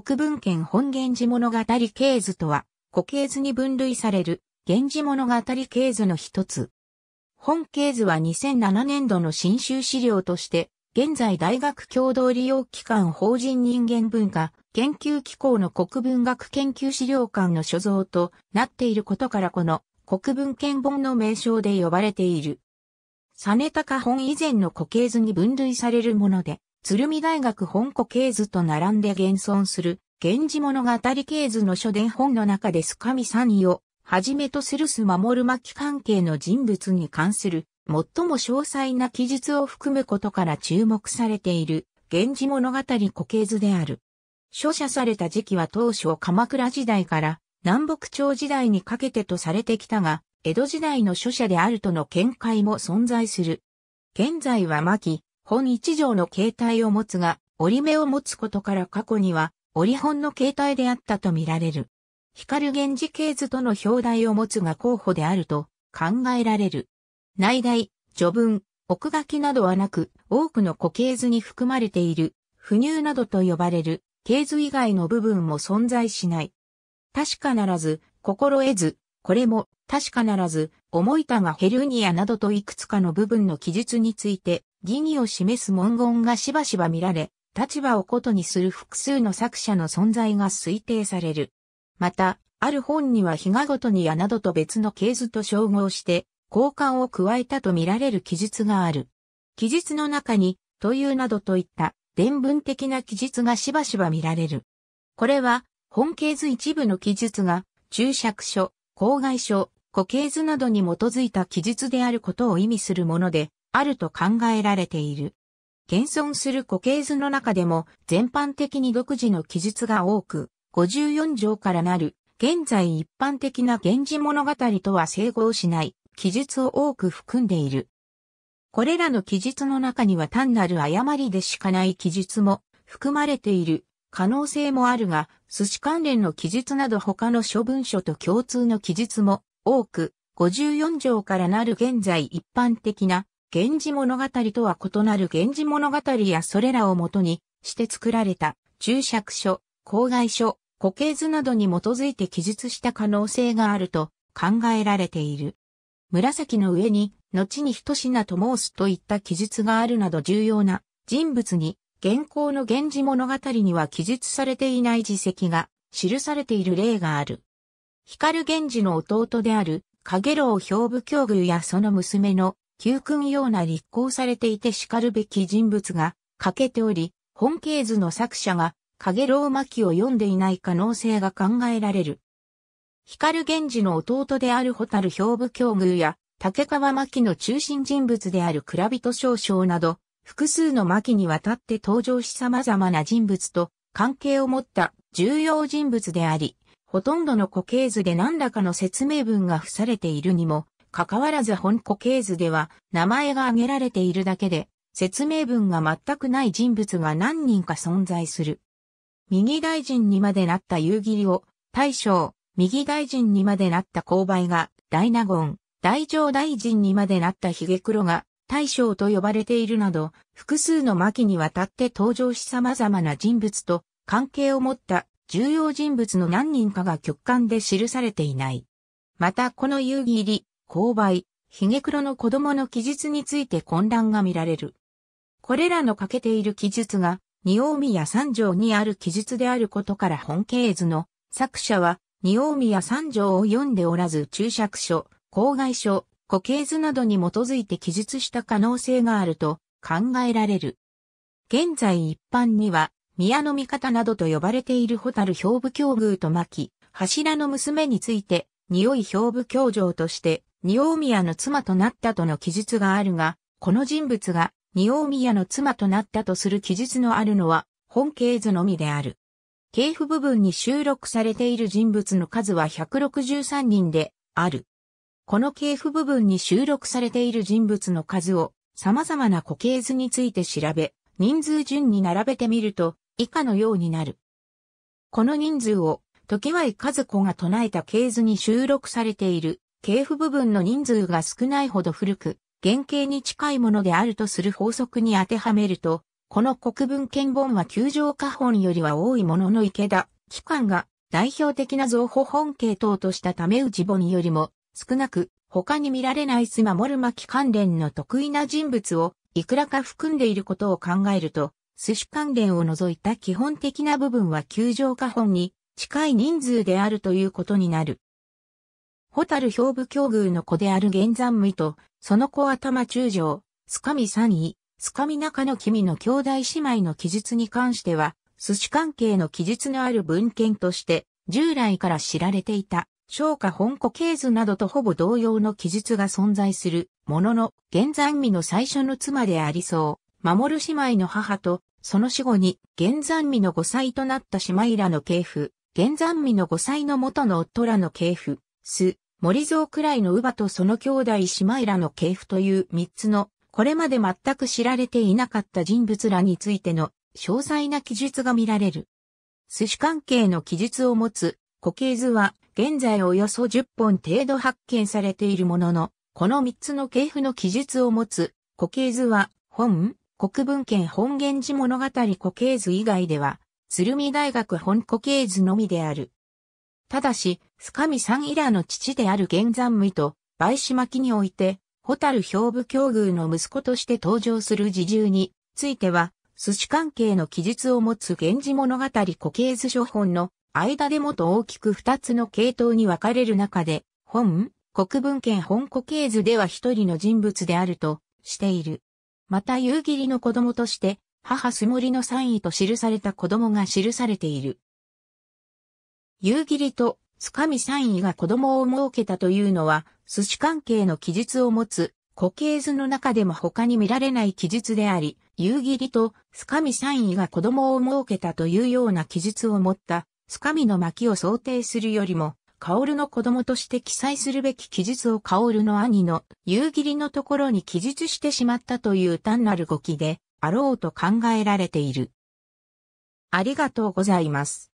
国文献本源氏物語系図とは、古系図に分類される、源氏物語系図の一つ。本系図は2007年度の新修資料として、現在大学共同利用機関法人人間文化研究機構の国文学研究資料館の所蔵となっていることからこの国文献本の名称で呼ばれている。タカ本以前の古系図に分類されるもので、鶴見大学本古系図と並んで現存する、源氏物語系図の書伝本の中で須神三位を、はじめとするす守る巻関係の人物に関する、最も詳細な記述を含むことから注目されている、源氏物語古系図である。書写された時期は当初鎌倉時代から南北朝時代にかけてとされてきたが、江戸時代の書写であるとの見解も存在する。現在は巻、本一条の形態を持つが、折り目を持つことから過去には、折り本の形態であったとみられる。光源氏系図との表題を持つが候補であると考えられる。内題、序文、奥書きなどはなく、多くの固形図に含まれている、不乳などと呼ばれる、形図以外の部分も存在しない。確かならず、心得ず、これも、確かならず、思いたがヘルニアなどといくつかの部分の記述について、疑義を示す文言がしばしば見られ、立場をことにする複数の作者の存在が推定される。また、ある本には日がごとにやなどと別の系図と照合して、交換を加えたと見られる記述がある。記述の中に、というなどといった伝文的な記述がしばしば見られる。これは、本系図一部の記述が、注釈書、公害書、固形図などに基づいた記述であることを意味するもので、あると考えられている。現存する固形図の中でも全般的に独自の記述が多く、54条からなる、現在一般的な源氏物語とは整合しない記述を多く含んでいる。これらの記述の中には単なる誤りでしかない記述も含まれている可能性もあるが、寿司関連の記述など他の諸文書と共通の記述も多く、54条からなる現在一般的な源氏物語とは異なる源氏物語やそれらをもとにして作られた注釈書、公害書、固形図などに基づいて記述した可能性があると考えられている。紫の上に、後に一品と申すといった記述があるなど重要な人物に、現行の源氏物語には記述されていない事跡が記されている例がある。光源氏の弟である、影郎兵部境遇やその娘の旧君ような立候されていて叱るべき人物が欠けており、本系図の作者が影ローマ記を読んでいない可能性が考えられる。光源氏の弟である蛍兵部境遇や竹川巻の中心人物である蔵人少将など、複数の巻にわたって登場し様々な人物と関係を持った重要人物であり、ほとんどの固形図で何らかの説明文が付されているにも関わらず本固形図では名前が挙げられているだけで説明文が全くない人物が何人か存在する。右大臣にまでなった夕霧を大将、右大臣にまでなった勾配が大納言、大上大臣にまでなった髭黒が大将と呼ばれているなど、複数の巻にわたって登場し様々な人物と関係を持った重要人物の何人かが極寒で記されていない。またこの夕霧、勾配、髭黒の子供の記述について混乱が見られる。これらの欠けている記述が、二王宮三条にある記述であることから本経図の作者は、二王宮三条を読んでおらず注釈書、公害書、固形図などに基づいて記述した可能性があると考えられる。現在一般には、宮の味方などと呼ばれているホタル兵部境遇と巻き、柱の娘について、匂い兵部教場として二オ宮の妻となったとの記述があるが、この人物が二オ宮の妻となったとする記述のあるのは本系図のみである。系譜部分に収録されている人物の数は163人である。この系譜部分に収録されている人物の数を様々な固形図について調べ、人数順に並べてみると以下のようになる。この人数を時は和子が唱えた系図に収録されている系譜部分の人数が少ないほど古く、原型に近いものであるとする法則に当てはめると、この国分献本は球条下本よりは多いものの池田、機関が代表的な造法本系統としたため内本よりも少なく他に見られないスマモル巻関連の得意な人物をいくらか含んでいることを考えると、寿司関連を除いた基本的な部分は球場下本に近い人数であるということになる。ホタル兵部境遇の子である玄山美と、その子頭中将、スカミ三位、スカミ中の君の兄弟姉妹の記述に関しては、寿司関係の記述のある文献として、従来から知られていた、昇華本古系図などとほぼ同様の記述が存在する、ものの、玄山美の最初の妻でありそう、守る姉妹の母と、その死後に、玄山美の5歳となった姉妹らの系譜、玄山美の5歳の元の夫らの系譜、す、森蔵くらいの乳母とその兄弟姉妹らの系譜という三つの、これまで全く知られていなかった人物らについての詳細な記述が見られる。寿司関係の記述を持つ固形図は現在およそ10本程度発見されているものの、この3つの系譜の記述を持つ固形図は本、国文献本源寺物語固形図以外では、鶴見大学本固形図のみである。ただし、スカミさんイラの父である玄山無と、梅島木において、ホタル兵部境遇の息子として登場する自重については、寿司関係の記述を持つ源氏物語固形図書本の間でもと大きく二つの系統に分かれる中で、本、国文献本固形図では一人の人物であるとしている。また夕霧の子供として、母すもりの三位と記された子供が記されている。夕霧とかみ三位が子供を設けたというのは、寿司関係の記述を持つ、固形図の中でも他に見られない記述であり、夕霧とかみ三位が子供を設けたというような記述を持った、かみの巻を想定するよりも、薫の子供として記載するべき記述をルの兄の夕霧のところに記述してしまったという単なる動きであろうと考えられている。ありがとうございます。